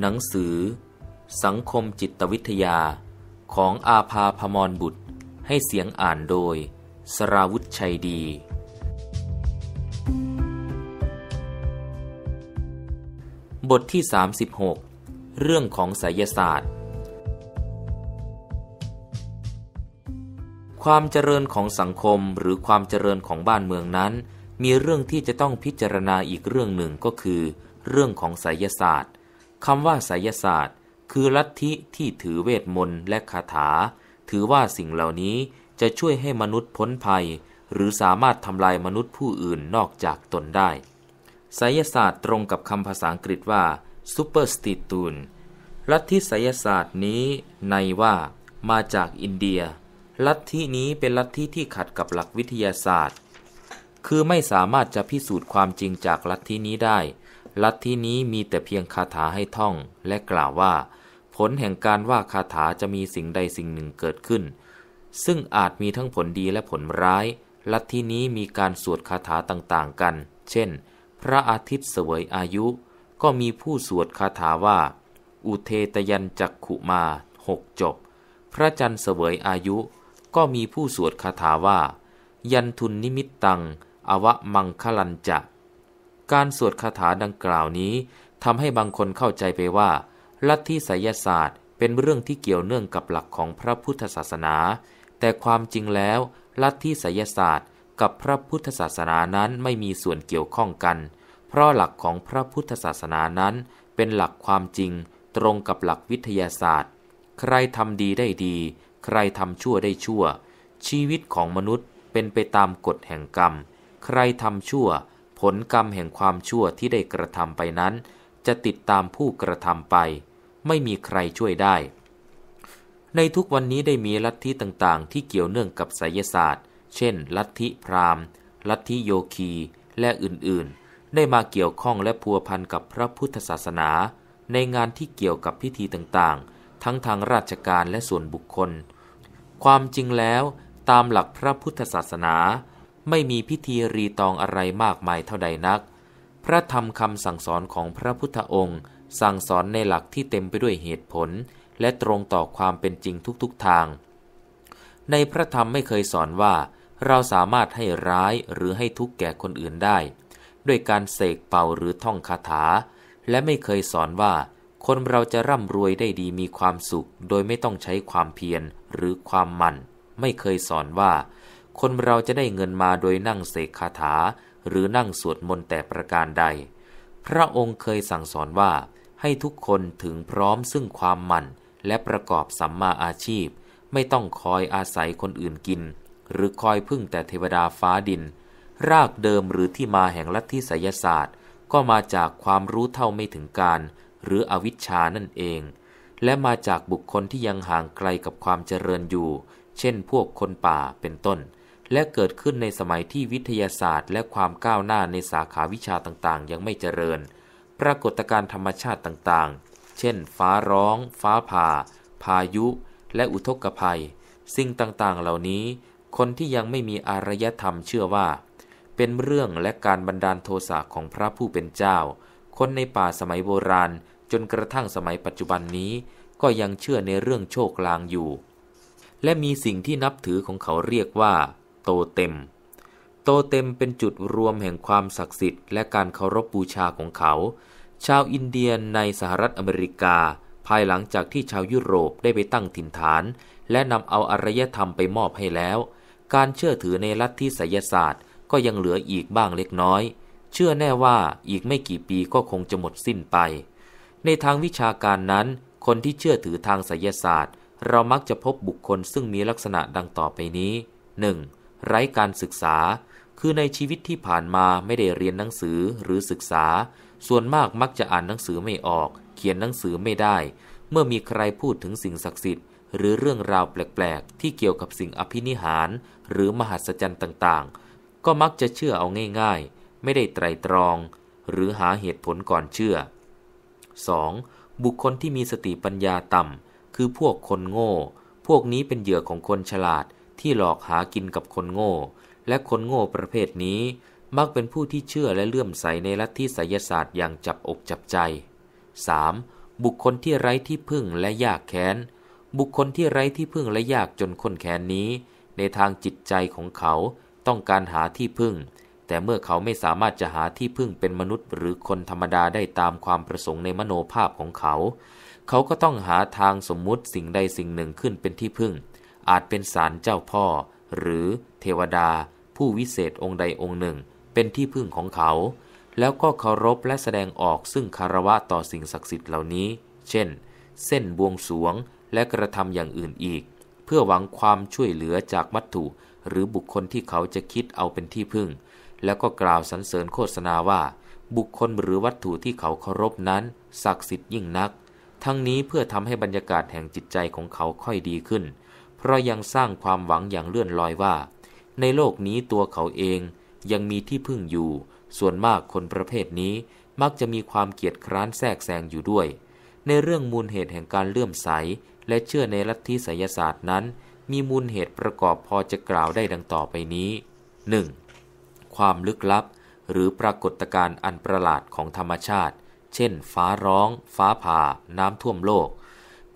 หนังสือ สังคมจิตวิทยา ของอาภาพมรบุตร ให้เสียงอ่านโดย สราวุธชัยดี บทที่ 36 เรื่องของไสยศาสตร์ ความเจริญของสังคมหรือความเจริญของบ้านเมืองนั้น มีเรื่องที่จะต้องพิจารณาอีกเรื่องหนึ่งก็คือ เรื่องของไสยศาสตร์คำว่าไสยศาสตร์ คือลัทธิที่ถือเวทมนต์ และคาถา ถือว่าสิ่งเหล่านี้จะช่วยให้มนุษย์พ้นภัย หรือสามารถทำลายมนุษย์ผู้อื่นนอกจากตนได้ไสยศาสตร์ตรงกับคำภาษาอังกฤษว่า superstition ลัทธิไสยศาสตร์นี้ ในว่ามาจากอินเดีย ลัทธินี้เป็นลัทธิที่ขัดกับหลักวิทยาศาสตร์ คือไม่สามารถจะพิสูจน์ความจริงจากลัทธินี้ได้ลัทธินี้มีแต่เพียงคาถาให้ท่องและกล่าวว่า ผลแห่งการว่าคาถาจะมีสิ่งใดสิ่งหนึ่งเกิดขึ้น ซึ่งอาจมีทั้งผลดีและผลร้าย ลัทธินี้มีการสวดคาถาต่างๆกัน เช่น พระอาทิตย์เสวยอายุก็มีผู้สวดคาถาว่า อุเทตยันจักขุมาหกจบ พระจันทร์เสวยอายุ ก็มีผู้สวดคาถาว่า ยันทุนนิมิตตังอวะมังคลันจะการสวดคาถาดังกล่าวนี้ทำให้บางคนเข้าใจไปว่าลัทธิไสยศาสตร์เป็นเรื่องที่เกี่ยวเนื่องกับหลักของพระพุทธศาสนา แต่ความจริงแล้วลัทธิไสยศาสตร์กับพระพุทธศาสนานั้นไม่มีส่วนเกี่ยวข้องกัน เพราะหลักของพระพุทธศาสนานั้น เป็นหลักความจริงตรงกับหลักวิทยาศาสตร์ ใครทำดีได้ดี ใครทำชั่วได้ชั่ว ชีวิตของมนุษย์เป็นไปตามกฎแห่งกรรม ใครทำชั่วผลกรรมแห่งความชั่วที่ได้กระทำไปนั้น จะติดตามผู้กระทำไป ไม่มีใครช่วยได้ ในทุกวันนี้ได้มีลัทธิต่างๆ ที่เกี่ยวเนื่องกับไสยศาสตร์เช่น ลัทธิพราหมณ์ ลัทธิโยคีและอื่นๆ ได้มาเกี่ยวข้องและพัวพันกับพระพุทธศาสนา ในงานที่เกี่ยวกับพิธีต่างๆ ทั้งทางราชการและส่วนบุคคล ความจริงแล้วตามหลักพระพุทธศาสนาไม่มีพิธีรีตองอะไรมากมายเท่าใดนัก พระธรรมคำสั่งสอนของพระพุทธองค์ สั่งสอนในหลักที่เต็มไปด้วยเหตุผล และตรงต่อความเป็นจริงทุก ๆ ทาง ในพระธรรมไม่เคยสอนว่า เราสามารถให้ร้ายหรือให้ทุกข์แก่คนอื่นได้ ด้วยการเสกเป่าหรือท่องคาถา และไม่เคยสอนว่า คนเราจะร่ำรวยได้ดีมีความสุข โดยไม่ต้องใช้ความเพียรหรือความหมั่น ไม่เคยสอนว่าคนเราจะได้เงินมาโดยนั่งเสกคาถาหรือนั่งสวดมนต์แต่ประการใด พระองค์เคยสั่งสอนว่า ให้ทุกคนถึงพร้อมซึ่งความหมั่น และประกอบสัมมาอาชีพ ไม่ต้องคอยอาศัยคนอื่นกิน หรือคอยพึ่งแต่เทวดาฟ้าดิน รากเดิมหรือที่มาแห่งลัทธิไสยศาสตร์ ก็มาจากความรู้เท่าไม่ถึงการ หรืออวิชชานั่นเอง และมาจากบุคคลที่ยังห่างไกลกับความเจริญอยู่ เช่นพวกคนป่าเป็นต้นและเกิดขึ้นในสมัยที่วิทยาศาสตร์และความก้าวหน้าในสาขาวิชาต่างๆ ยังไม่เจริญ ปรากฏการณ์ธรรมชาติต่างๆ เช่นฟ้าร้อง ฟ้าผ่า พายุ และอุทกภัย สิ่งต่างๆ เหล่านี้ คนที่ยังไม่มีอารยธรรมเชื่อว่า เป็นเรื่องและการบันดาลโทสะของพระผู้เป็นเจ้า คนในป่าสมัยโบราณจนกระทั่งสมัยปัจจุบันนี้ ก็ยังเชื่อในเรื่องโชคลางอยู่ และมีสิ่งที่นับถือของเขาเรียกว่าโตเต็ม โตเต็มเป็นจุดรวมแห่งความศักดิ์สิทธิ์และการเคารพบูชาของเขา ชาวอินเดียนในสหรัฐอเมริกา ภายหลังจากที่ชาวยุโรปได้ไปตั้งถิ่นฐาน และนำเอาอารยธรรมไปมอบให้แล้ว การเชื่อถือในลัทธิไสยศาสตร์ก็ยังเหลืออีกบ้างเล็กน้อย เชื่อแน่ว่าอีกไม่กี่ปีก็คงจะหมดสิ้นไป ในทางวิชาการนั้น คนที่เชื่อถือทางไสยศาสตร์ เรามักจะพบบุคคลซึ่งมีลักษณะดังต่อไปนี้ 1. ไร้การศึกษา คือในชีวิตที่ผ่านมาไม่ได้เรียนหนังสือหรือศึกษา ส่วนมากมักจะอ่านหนังสือไม่ออก เขียนหนังสือไม่ได้ เมื่อมีใครพูดถึงสิ่งศักดิ์สิทธิ์หรือเรื่องราวแปลกๆ ที่เกี่ยวกับสิ่งอภินิหาร หรือมหัศจรรย์ต่าง ๆ ก็มักจะเชื่อเอาง่าย ๆ ไม่ได้ไตรตรอง หรือหาเหตุผลก่อนเชื่อ 2. บุคคลที่มีสติปัญญาต่ำ คือพวกคนโง่ พวกนี้เป็นเหยื่อของคนฉลาดที่หลอกหากินกับคนโง่ และคนโง่ประเภทนี้ มักเป็นผู้ที่เชื่อและเลื่อมใส ในลัทธิไสยศาสตร์อย่างจับอกจับใจ 3. บุคคลที่ไร้ที่พึ่งและยากแค้น บุคคลที่ไร้ที่พึ่งและยากจนคนแค้นนี้ ในทางจิตใจของเขาต้องการหาที่พึ่ง แต่เมื่อเขาไม่สามารถจะหาที่พึ่งเป็นมนุษย์หรือคนธรรมดาได้ตามความประสงค์ในมโนภาพของเขา เขาก็ต้องหาทางสมมุติสิ่งใดสิ่งหนึ่งขึ้นเป็นที่พึ่งอาจเป็นสารเจ้าพ่อ หรือเทวดา ผู้วิเศษองค์ใดองค์หนึ่ง เป็นที่พึ่งของเขา แล้วก็เคารพและแสดงออกซึ่งคารวะต่อสิ่งศักดิ์สิทธิ์เหล่านี้ เช่น เส้นบวงสวงและกระทำอย่างอื่นอีก เพื่อหวังความช่วยเหลือจากวัตถุหรือบุคคลที่เขาจะคิดเอาเป็นที่พึ่ง แล้วก็กล่าวสรรเสริญโฆษณาว่า บุคคลหรือวัตถุที่เขาเคารพนั้น ศักดิ์สิทธิ์ยิ่งนัก ทั้งนี้เพื่อทำให้บรรยากาศแห่งจิตใจของเขาค่อยดีขึ้นเพราะยังสร้างความหวังอย่างเลื่อนลอยว่า ในโลกนี้ตัวเขาเองยังมีที่พึ่งอยู่ ส่วนมากคนประเภทนี้ มักจะมีความเกียจคร้านแทรกแซงอยู่ด้วย ในเรื่องมูลเหตุแห่งการเลื่อมใส และเชื่อในลัทธิไสยศาสตร์นั้น มีมูลเหตุประกอบพอจะกล่าวได้ดังต่อไปนี้ 1. ความลึกลับ หรือปรากฏการณ์อันประหลาดของธรรมชาติ เช่น ฟ้าร้อง ฟ้าผ่า น้ำท่วมโลก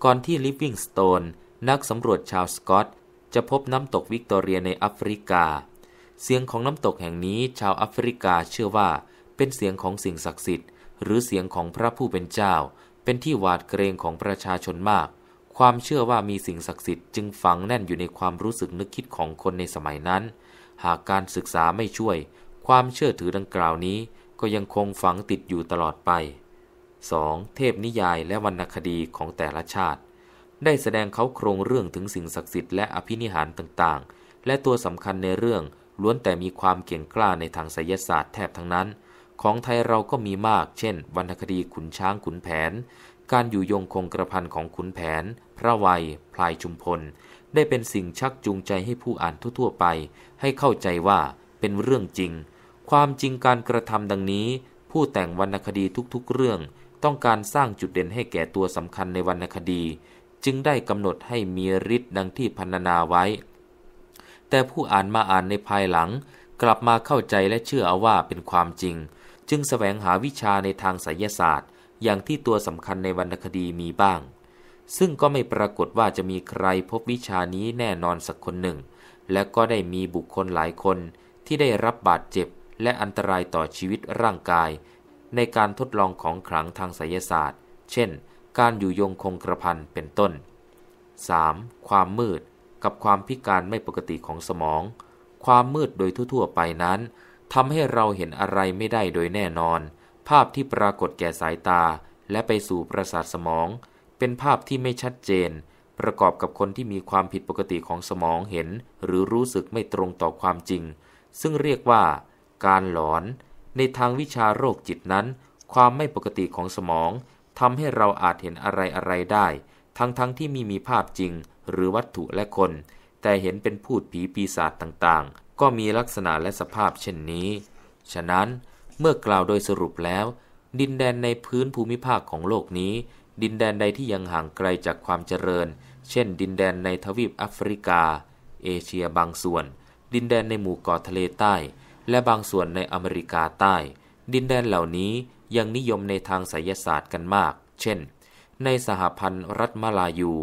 ก่อนที่ลิฟวิงสโตน e นักสำรวจชาวสกอต จะพบน้ำตกวิกตอเรียในแอฟริกา เสียงของน้ำตกแห่งนี้ชาวแอฟริกาเชื่อว่า เป็นเสียงของสิ่งศักดิ์สิทธิ์หรือเสียงของพระผู้เป็นเจ้า เป็นที่หวาดเกรงของประชาชนมาก ความเชื่อว่ามีสิ่งศักดิ์สิทธิ์จึงฝังแน่นอยู่ในความรู้สึกนึกคิดของคนในสมัยนั้น หากการศึกษาไม่ช่วย ความเชื่อถือดังกล่าวนี้ ก็ยังคงฝังติดอยู่ตลอดไป 2. เทพนิยายและวรรณคดีของแต่ละชาติได้แสดงเขาโครงเรื่องถึงสิ่งศักดิ์สิทธิ์และอภินิหารต่าง ๆ และตัวสำคัญในเรื่องล้วนแต่มีความเก่งกล้าในทางไสยศาสตร์แทบทั้งนั้น ของไทยเราก็มีมากเช่น วรรณคดีขุนช้างขุนแผน การอยู่ยงคงกระพันของขุนแผน พระวัย พลายชุมพล ได้เป็นสิ่งชักจูงใจให้ผู้อ่านทั่วๆไป ให้เข้าใจว่าเป็นเรื่องจริง ความจริงการกระทำดังนี้ ผู้แต่งวรรณคดีทุกๆ เรื่อง ต้องการสร้างจุดเด่นให้แก่ตัวสำคัญในวรรณคดีจึงได้กำหนดให้มีฤทธิ์ดังที่พันนาไว้ แต่ผู้อ่านมาอ่านในภายหลัง กลับมาเข้าใจและเชื่อเอาว่าเป็นความจริง จึงสแสวงหาวิชาในทางไสยศาสตร์ อย่างที่ตัวสำคัญในวรรณคดีมีบ้าง ซึ่งก็ไม่ปรากฏว่าจะมีใครพบวิชานี้แน่นอนสักคนหนึ่ง และก็ได้มีบุคคลหลายคนที่ได้รับบาดเจ็บ และอันตรายต่อชีวิตร่างกาย ในการทดลองของขลังทางไสยศาสตร์ เช่นการอยู่ยงคงกระพันเป็นต้น 3. ความมืดกับความพิการไม่ปกติของสมอง ความมืดโดยทั่ว ๆ ไปนั้นทำให้เราเห็นอะไรไม่ได้โดยแน่นอน ภาพที่ปรากฏแก่สายตาและไปสู่ประสาทสมอง เป็นภาพที่ไม่ชัดเจน ประกอบกับคนที่มีความผิดปกติของสมองเห็น หรือรู้สึกไม่ตรงต่อความจริง ซึ่งเรียกว่า การหลอน ในทางวิชาโรคจิตนั้น ความไม่ปกติของสมองทำให้เราอาจเห็นอะไรอะไรได้ ทั้งๆทที่มีมีภาพจริงหรือวัตถุและคน แต่เห็นเป็นพูด ผีปีศาจต่างๆ ก็มีลักษณะและสภาพเช่นนี้ ฉะนั้นเมื่อกล่าวโดยสรุปแล้ว ดินแดนในพื้นภูมิภาคของโลกนี้ ดินแดนใดที่ยังห่างไกลจากความเจริญ เช่น ดินแดนในทวีปแอฟริกา เอเชียบางส่วน ดินแดนในหมู่เกาะทะเลใต้ และบางส่วนในอเมริกาใต้ ดินแดนเหล่านี้ยังนิยมในทางไสยศาสตร์กันมาก เช่น ในสหพันธ์รัฐมาลายู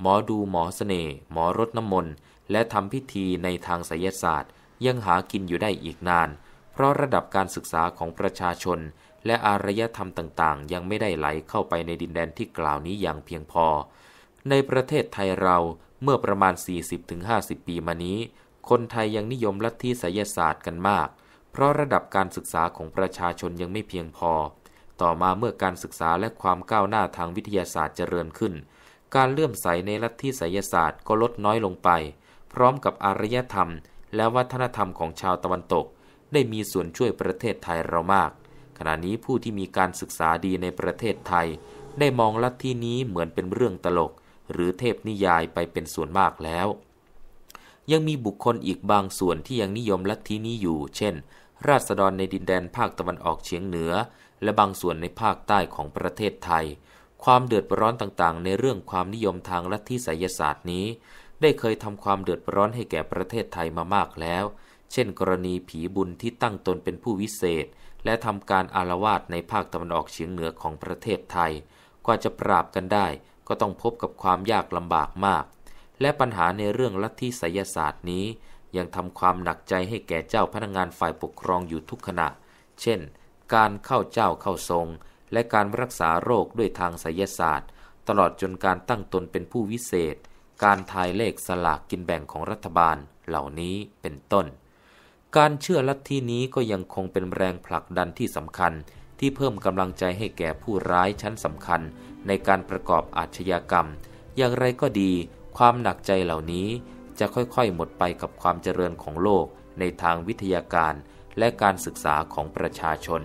หมอดูหมอสเสน่ห์หมอรถน้ำมนต์ และทำพิธีในทางไสยศาสตร์ ยังหากินอยู่ได้อีกนาน เพราะระดับการศึกษาของประชาชน และอารยธรรมต่างๆ ยังไม่ได้ไหลเข้าไปในดินแดนที่กล่าวนี้อย่างเพียงพอ ในประเทศไทยเรา เมื่อประมาณ 40-50 ปีมานี้ คนไทยยังนิยมลัทธิไสยศาสตร์กันมาก เพราะระดับการศึกษาของประชาชนยังไม่เพียงพอต่อมาเมื่อการศึกษาและความก้าวหน้าทางวิทยาศาสตร์เจริญขึ้น การเลื่อมใสในลัทธิไสยศาสตร์ก็ลดน้อยลงไป พร้อมกับอารยธรรมและวัฒนธรรมของชาวตะวันตก ได้มีส่วนช่วยประเทศไทยเรามาก ขณะนี้ผู้ที่มีการศึกษาดีในประเทศไทย ได้มองลัทธินี้เหมือนเป็นเรื่องตลก หรือเทพนิยายไปเป็นส่วนมากแล้ว ยังมีบุคคลอีกบางส่วนที่ยังนิยมลัทธินี้อยู่ เช่น ราษฎรในดินแดนภาคตะวันออกเฉียงเหนือและบางส่วนในภาคใต้ของประเทศไทย ความเดือดร้อนต่างๆในเรื่องความนิยมทางลัทธิไสยศาสตร์นี้ ได้เคยทำความเดือดร้อนให้แก่ประเทศไทยมามากแล้ว เช่นกรณีผีบุญที่ตั้งตนเป็นผู้วิเศษ และทำการอารวาสในภาคตะวันออกเฉียงเหนือของประเทศไทย กว่าจะปราบกันได้ก็ต้องพบกับความยากลำบากมาก และปัญหาในเรื่องลัทธิไสยศาสตร์นี้ ยังทำความหนักใจให้แก่เจ้าพนักงงานฝ่ายปกครองอยู่ทุกขณะ เช่นการเข้าเจ้าเข้าทรง และการรักษาโรคด้วยทางไสยศาสตร์ ตลอดจนการตั้งตนเป็นผู้วิเศษ การทายเลขสลากกินแบ่งของรัฐบาล เหล่านี้เป็นต้น การเชื่อลัทธินี้ก็ยังคงเป็นแรงผลักดันที่สำคัญ ที่เพิ่มกำลังใจให้แก่ผู้ร้ายชั้นสำคัญ ในการประกอบอาชญากรรม อย่างไรก็ดี ความหนักใจเหล่านี้จะค่อยๆ หมดไปกับความเจริญของโลกในทางวิทยาการและการศึกษาของประชาชน